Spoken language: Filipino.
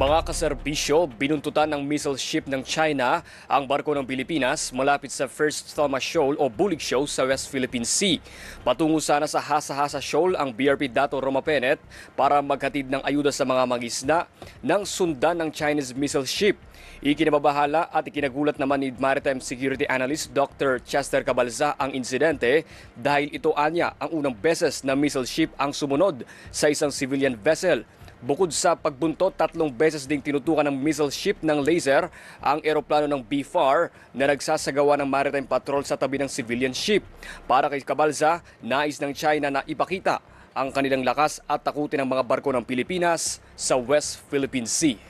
Mga kaserbisyo, binuntutan ng missile ship ng China ang barko ng Pilipinas malapit sa First Thomas Shoal o Bulig Shoal sa West Philippine Sea. Patungo sana sa Hasa-Hasa Shoal ang BRP Dato Roma Penet para maghatid ng ayuda sa mga mangisna ng sundan ng Chinese missile ship. Ikinababahala at ikinagulat naman ni Maritime Security Analyst Dr. Chester Cabalza ang insidente dahil ito anya ang unang beses na missile ship ang sumunod sa isang civilian vessel Bukod sa pagbuntot, tatlong beses ding tinutukan ng missile ship ng laser ang eroplano ng BFAR na nagsasagawa ng maritime patrol sa tabi ng civilian ship. Para kay Kabalza, nais ng China na ipakita ang kanilang lakas at takutin ang mga barko ng Pilipinas sa West Philippine Sea.